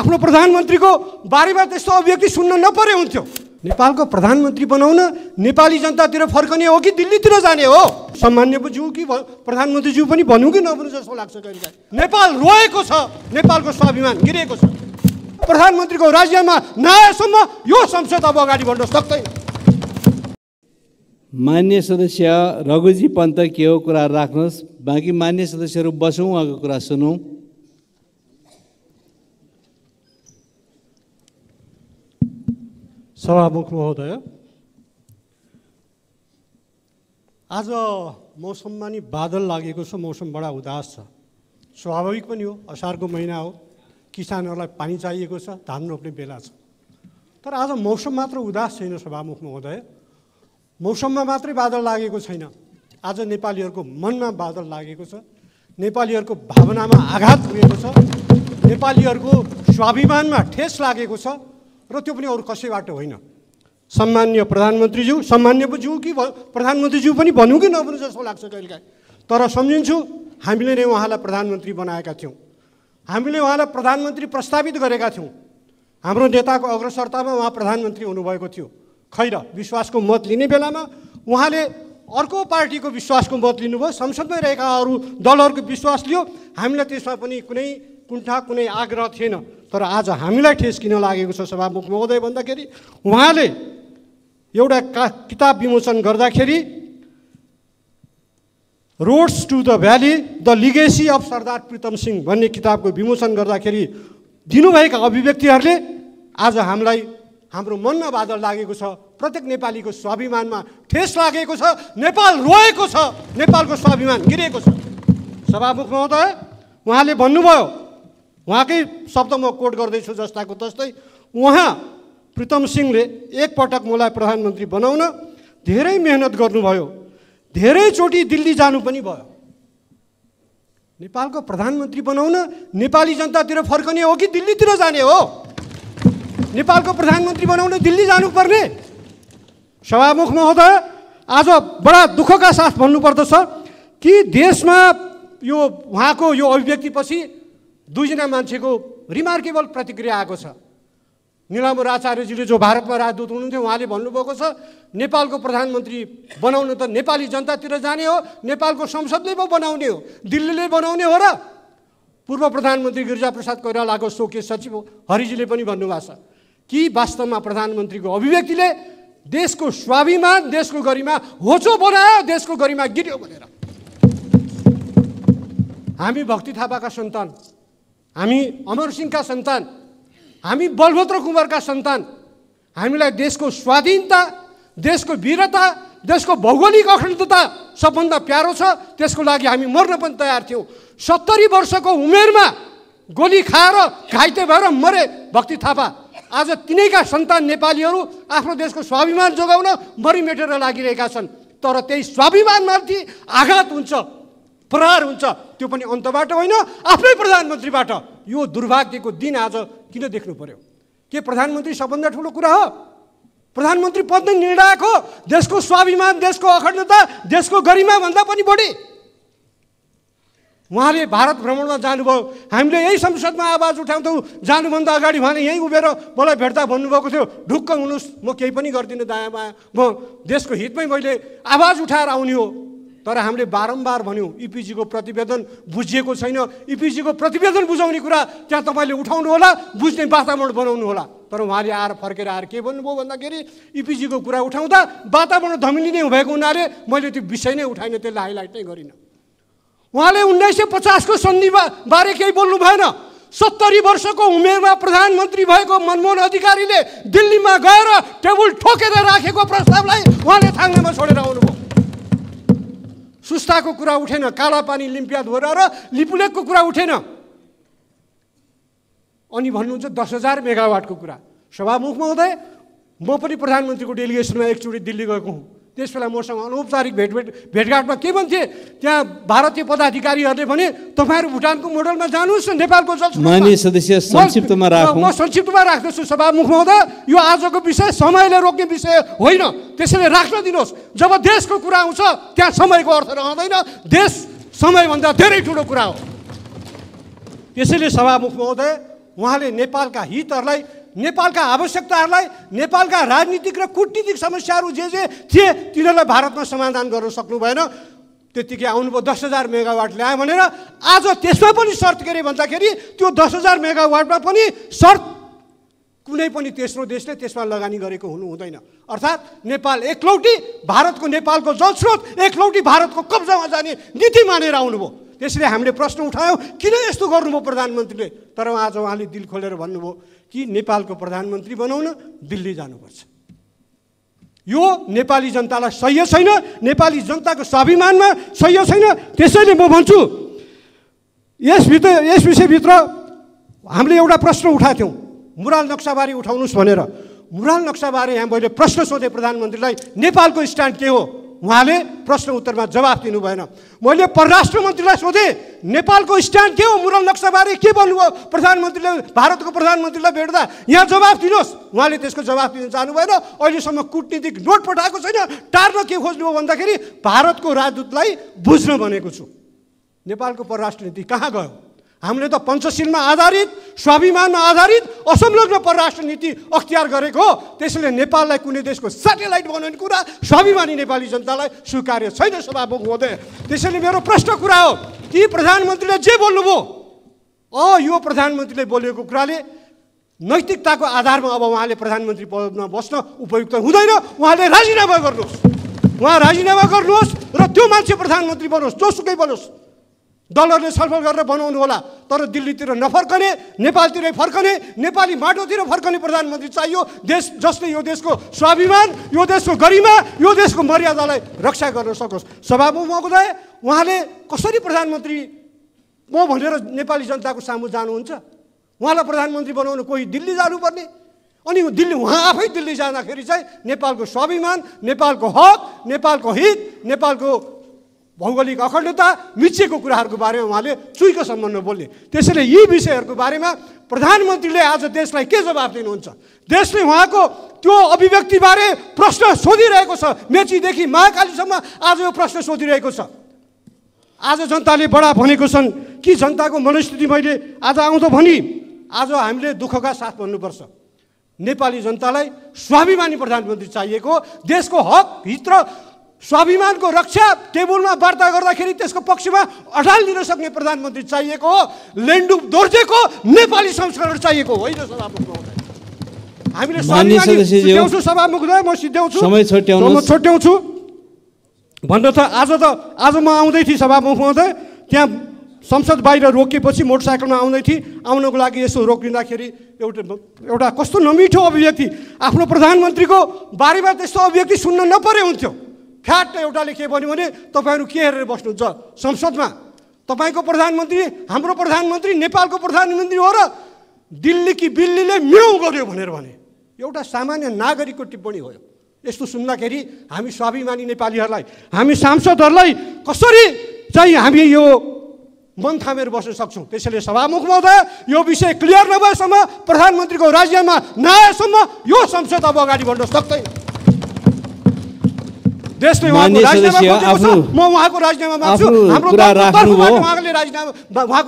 आफ्नो प्रधानमन्त्रीको बारेमा त्यस्तो अभिव्यक्ति सुन्न नपरे हुन्थ्यो नेपालको प्रधानमन्त्री बनाउन नेपाली जनतातिर फर्कने हो कि दिल्लीतिर जाने हो सामान्य बुझ्यौँ कि प्रधानमन्त्रीज्यू पनि भनौँ कि नभनौँ जस्तो लाग्छ कहिले नेपाल रोएको छ नेपालको स्वाभिमान गिरेको छ प्रधानमन्त्रीको राज्यमा नआएसम्म यो संसद अब अगाडि बढ्न सक्दैन मान्य सदस्य रघुजी पन्त के हो कुरा राख्नुहोस् बाँकी मान्य सदस्यहरू बसौँ उहाँको कुरा सुनौँ सभामुख महोदय आज मौसममा नि बादल लागेको छ मौसम बडा उदास छ स्वाभाविक पनि हो असारको महिना हो किसानहरूलाई पानी चाहिएको छ धान रोप्ने बेला छ तर आज मौसम मात्र उदास छैन सभामुख महोदय मौसममा मात्रै बादल लागेको छैन आज नेपालीहरूको मनमा बादल लागेको छ नेपालीहरूको भावनामा आघात पुगेको छ नेपालीहरूको स्वाभिमानमा ठेस लागेको छ र त्यो पनि अरू कसैबाट होइन सम्मान्य प्रधानमन्त्रीज्यू सम्मान्य ज्यू कि प्रधानमन्त्रीज्यू पनि भनौँ कि नभनौँ जस्तो लाग्छ कहिलेकाहीँ तर सम्झिन्छु हामीले नै उहाँलाई प्रधानमन्त्री बनाएका थियौँ हामीले उहाँलाई प्रधानमन्त्री प्रस्तावित गरेका थियौँ हाम्रो नेताको अग्रसरतामा उहाँ प्रधानमन्त्री हुनुभएको थियो खै विश्वासको मत लिने बेलामा उहाँले अर्को पार्टीको विश्वासको मत लिनुभयो संसदमै रहेका अरू दलहरूको विश्वास लियो हामीलाई त्यसमा पनि कुनै कुण्ठा कुनै आग्रह थिएन तर आज हामीलाई ठेस किन लागेको छ सभामुख महोदय भन्दाखेरि उहाँले एउटा का किताब विमोचन गर्दाखेरि roads to the valley the legacy of Sardar Pritam Singh भन्ने किताबको विमोचन गर्दाखेरि दिनुभएका अभिव्यक्तिहरूले आज हामीलाई हाम्रो मनमा बादल लागेको छ प्रत्येक नेपालीको स्वाभिमानमा ठेस लागेको छ नेपाल रोएको छ नेपालको स्वाभिमान गिरेको छ सभामुख महोदय उहाँले भन्नुभयो उहाँकै शब्द म कोट गर्दैछु जस्ताको तस्तै उहाँ प्रितम सिंहले एकपटक मलाई प्रधानमन्त्री बनाउन धेरै मेहनत गर्नुभयो धेरैचोटि दिल्ली जानु पनि भयो नेपालको प्रधानमन्त्री बनाउन नेपाली जनतातिर फर्कने हो कि दिल्लीतिर जाने हो नेपालको प्रधानमन्त्री बनाउन दिल्ली जानुपर्ने सभामुख महोदय आज बडा दुःखका साथ भन्नुपर्दछ कि देशमा यो उहाँको यो अभिव्यक्तिपछि दुईजना मान्छेको रिमार्केबल प्रतिक्रिया आएको छ निलाम्बर आचार्यजीले जो भारतमा राजदूत हुनुहुन्थ्यो उहाँले भन्नुभएको छ नेपालको प्रधानमन्त्री बनाउनु त नेपाली जनतातिर जाने हो नेपालको संसदले पो बनाउने हो दिल्लीले बनाउने हो र पूर्व प्रधानमन्त्री गिरिजाप्रसाद कोइरालाको सोके सचिव हरिजीले पनि भन्नुभएको छ कि वास्तवमा प्रधानमन्त्रीको अभिव्यक्तिले देशको स्वाभिमान देशको गरिमा होचो बनायो देशको गरिमा गिर्यो भनेर हामी भक्ति थापाका सन्तान हामी अमरसिंहका सन्तान हामी बलभद्र कुमारका सन्तान हामीलाई देशको स्वाधीनता देशको वीरता देशको भौगोलिक अखण्डता सबभन्दा प्यारो छ त्यसको लागि हामी मर्न पनि तयार थियौँ सत्तरी वर्षको उमेरमा गोली खाएर घाइते भएर मरे भक्ति थापा आज तिनैका सन्तान नेपालीहरू आफ्नो देशको स्वाभिमान जोगाउन मरिमेटेर लागिरहेका छन् तर त्यही स्वाभिमानमाथि आघात हुन्छ प्रहार हुन्छ त्यो पनि अन्तबाट होइन आफ्नै प्रधानमन्त्रीबाट यो दुर्भाग्यको दिन आज किन देख्नु पर्यो के प्रधानमन्त्री सबभन्दा ठुलो कुरा हो प्रधानमन्त्री पद नै निर्णायक हो देशको स्वाभिमान देशको अखण्डता देशको गरिमा भन्दा पनि बढी उहाँले भारत भ्रमणमा जानुभयो हामीले यही संसदमा आवाज उठाउँथ्यौँ जानुभन्दा अगाडि उहाँले यहीँ उभिएर मलाई भेट्दा भन्नुभएको थियो ढुक्क हुनुहोस् म केही पनि गर्दिनँ दायाँ बायाँ म देशको हितमै मैले आवाज उठाएर आउने हो तर हामीले बारम्बार भन्यौँ इपिजीको e प्रतिवेदन बुझिएको छैन इपिजीको e प्रतिवेदन बुझाउने कुरा त्यहाँ तपाईँले उठाउनु होला बुझ्ने वातावरण बनाउनु होला तर उहाँले आएर फर्केर आएर के भन्नुभयो भन्दाखेरि इपिजीको e कुरा उठाउँदा वातावरण नै भएको हुनाले मैले त्यो विषय नै उठाइनँ त्यसलाई हाइलाइट नै गरिनँ उहाँले उन्नाइस सय पचासको सन्धिमा बारे केही बोल्नु भएन सत्तरी वर्षको उमेरमा प्रधानमन्त्री भएको मनमोहन अधिकारीले दिल्लीमा गएर टेबल ठोकेर राखेको प्रस्तावलाई उहाँले थाङ्नामा छोडेर आउनुभयो सुस्ताको कुरा उठेन काला पानी लिम्पिया धोएर र लिपुलेकको कुरा उठेन अनि भन्नुहुन्छ दस हजार मेगावाटको कुरा सभामुखमा हुँदै म पनि प्रधानमन्त्रीको डेलिगेसनमा एकचोटि दिल्ली गएको हुँ त्यस बेला मसँग अनौपचारिक भेट भेटघाटमा के भन्थे त्यहाँ भारतीय पदाधिकारीहरूले भने तपाईँहरू भुटानको मोडलमा जानुहोस् न नेपालको सदस्य संक्षिप्तमा म संक्षिप्तमा राख्दछु सभामुखमा हुँदा यो आजको विषय समयले रोक्ने विषय होइन त्यसैले राख्न दिनुहोस् जब देशको कुरा आउँछ त्यहाँ समयको अर्थ रहँदैन देश समयभन्दा धेरै ठुलो कुरा हो त्यसैले सभामुख महोदय उहाँले नेपालका हितहरूलाई नेपालका आवश्यकताहरूलाई नेपालका राजनीतिक र कुटनीतिक समस्याहरू जे जे थिए तिनीहरूलाई भारतमा समाधान गर्न सक्नु भएन त्यतिकै आउनुभयो दस हजार मेगावाट ल्यायो भनेर आज त्यसमा पनि सर्त के अरे भन्दाखेरि त्यो दस हजार मेगावाटमा पनि सर्त कुनै पनि तेस्रो देशले त्यसमा लगानी गरेको हुनु हुँदैन अर्थात् नेपाल एकलौटी भारतको नेपालको जलस्रोत एकलौटी भारतको कब्जामा जाने नीति मानेर आउनुभयो त्यसैले हामीले प्रश्न उठायौँ किन यस्तो गर्नुभयो प्रधानमन्त्रीले तर आज उहाँले दिल खोलेर भन्नुभयो कि नेपालको प्रधानमन्त्री बनाउन दिल्ली जानुपर्छ यो नेपाली जनतालाई सह्य छैन नेपाली जनताको स्वाभिमानमा सह्य छैन त्यसैले म भन्छु यसभित्र यस विषयभित्र हामीले एउटा प्रश्न उठाएको थियौँ मुराल नक्साबारे उठाउनुहोस् भनेर मुराल नक्साबारे यहाँ मैले प्रश्न सोधेँ प्रधानमन्त्रीलाई नेपालको स्ट्यान्ड के हो उहाँले प्रश्न उत्तरमा जवाब दिनु भएन मैले परराष्ट्र मन्त्रीलाई सोधेँ नेपालको स्ट्यान्ड के हो मुरल नक्साबारे के भन्नुभयो प्रधानमन्त्रीले भारतको प्रधानमन्त्रीलाई भेट्दा यहाँ जवाफ दिनुहोस् उहाँले त्यसको जवाब दिन चाहनु भएन अहिलेसम्म कुटनीतिक नोट पठाएको छैन टार्न के खोज्नु हो भन्दाखेरि भारतको राजदूतलाई बुझ्न भनेको छु नेपालको परराष्ट्र नीति कहाँ गयो हामीले त पञ्चशीलमा आधारित स्वाभिमानमा आधारित असंलग्न परराष्ट्र नीति अख्तियार गरेको त्यसैले नेपाललाई कुनै देशको सेटेलाइट बनाउने कुरा स्वाभिमानी नेपाली जनतालाई स्वीकार्य छैन सभामुख महोदय त्यसैले मेरो प्रश्न कुरा हो कि प्रधानमन्त्रीले जे बोल्नुभयो अ यो प्रधानमन्त्रीले बोलेको कुराले नैतिकताको आधारमा अब उहाँले प्रधानमन्त्री पदमा बस्न उपयुक्त हुँदैन उहाँले राजीनामा गर्नुहोस् उहाँ राजीनामा गर्नुहोस् र त्यो मान्छे प्रधानमन्त्री बनोस् जोसुकै बनोस् दलहरूले छलफल गरेर बनाउनु होला तर दिल्लीतिर नफर्कने नेपालतिरै फर्कने नेपाली माटोतिर फर्कने प्रधानमन्त्री चाहियो देश जसले यो देशको स्वाभिमान यो देशको गरिमा यो देशको मर्यादालाई रक्षा गर्न सकोस् सभामुख महोदय उहाँले कसरी प्रधानमन्त्री म भनेर नेपाली जनताको सामु जानुहुन्छ उहाँलाई प्रधानमन्त्री बनाउनु कोही दिल्ली जानुपर्ने अनि दिल्ली उहाँ आफै दिल्ली जाँदाखेरि चाहिँ नेपालको स्वाभिमान नेपालको हक नेपालको हित नेपालको भौगोलिक अखण्डता मिचेको कुराहरूको बारेमा उहाँले चुइको सम्बन्धमा बोल्ने त्यसैले यी विषयहरूको बारेमा प्रधानमन्त्रीले आज देशलाई के जवाब दिनुहुन्छ देशले उहाँको त्यो अभिव्यक्तिबारे प्रश्न सोधिरहेको छ मेचीदेखि महाकालीसम्म आज यो प्रश्न सोधिरहेको छ आज जनताले बडा भनेको छन् कि जनताको मनस्थिति मैले आज आउँदो भनी आज हामीले दुःखका साथ भन्नुपर्छ नेपाली जनतालाई स्वाभिमानी प्रधानमन्त्री चाहिएको देशको हकभित्र स्वाभिमानको रक्षा टेबुलमा वार्ता गर्दाखेरि त्यसको पक्षमा अडाल लिन सक्ने प्रधानमन्त्री चाहिएको हो लेन्डु दोर्जेको नेपाली संस्करण चाहिएको होइन हामीले सभामुख म सिद्ध्याउँछु म भन्न त आज त आज म आउँदै थिएँ सभामुख महोदय त्यहाँ संसद बाहिर रोकेपछि मोटरसाइकलमा आउँदै थिएँ आउनको लागि यसो रोकिँदाखेरि एउटा एउटा कस्तो नमिठो अभिव्यक्ति आफ्नो प्रधानमन्त्रीको बारेमा त्यस्तो अभिव्यक्ति सुन्न नपरे हुन्थ्यो फ्याट एउटा लेखे भन्यो भने तपाईँहरू के हेरेर बस्नुहुन्छ संसदमा तपाईँको प्रधानमन्त्री हाम्रो प्रधानमन्त्री नेपालको प्रधानमन्त्री हो र दिल्ली कि बिल्लीले म्याउ गर्यो भनेर भने एउटा सामान्य नागरिकको टिप्पणी हो यस्तो सुन्दाखेरि हामी स्वाभिमानी नेपालीहरूलाई हामी सांसदहरूलाई कसरी चाहिँ हामी यो मन थामेर बस्न सक्छौँ त्यसैले सभामुख महोदय यो विषय क्लियर नभएसम्म प्रधानमन्त्रीको राज्यमा नआएसम्म यो संसद अब अगाडि बढ्न सक्दैन आफ्नो म उहाँको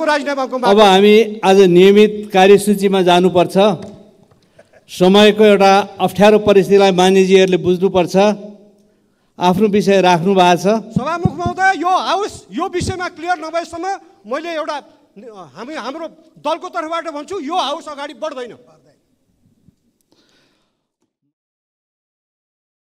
राजीनामा अब हामी आज नियमित कार्यसूचीमा जानुपर्छ समयको एउटा अप्ठ्यारो परिस्थितिलाई मान्यजीहरूले बुझ्नुपर्छ आफ्नो विषय राख्नु भएको छ सभामुखमा महोदय यो हाउस यो विषयमा क्लियर नभएसम्म मैले एउटा हामी हाम्रो दलको तर्फबाट भन्छु यो हाउस अगाडि बढ्दैन